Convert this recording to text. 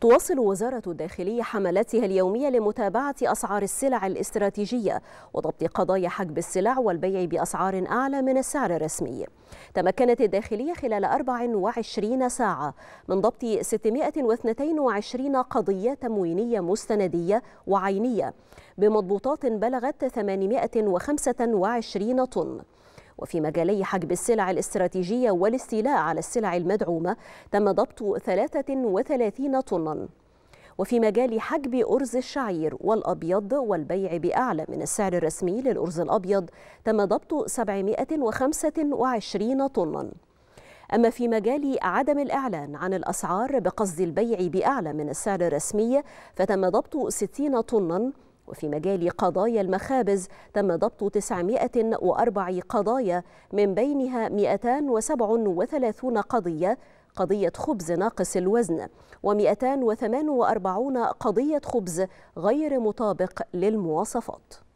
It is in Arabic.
تواصل وزارة الداخلية حملاتها اليومية لمتابعة أسعار السلع الاستراتيجية وضبط قضايا حجب السلع والبيع بأسعار أعلى من السعر الرسمي تمكنت الداخلية خلال 24 ساعة من ضبط 622 قضية تموينية مستندية وعينية بمضبوطات بلغت 825 طن وفي مجالي حجب السلع الاستراتيجية والاستيلاء على السلع المدعومة تم ضبط 33 طناً وفي مجال حجب أرز الشعير والأبيض والبيع بأعلى من السعر الرسمي للأرز الأبيض تم ضبط 725 طناً أما في مجال عدم الإعلان عن الأسعار بقصد البيع بأعلى من السعر الرسمي فتم ضبط 60 طناً وفي مجال قضايا المخابز تم ضبط 904 قضايا من بينها 237 قضية قضية خبز ناقص الوزن و248 قضية خبز غير مطابق للمواصفات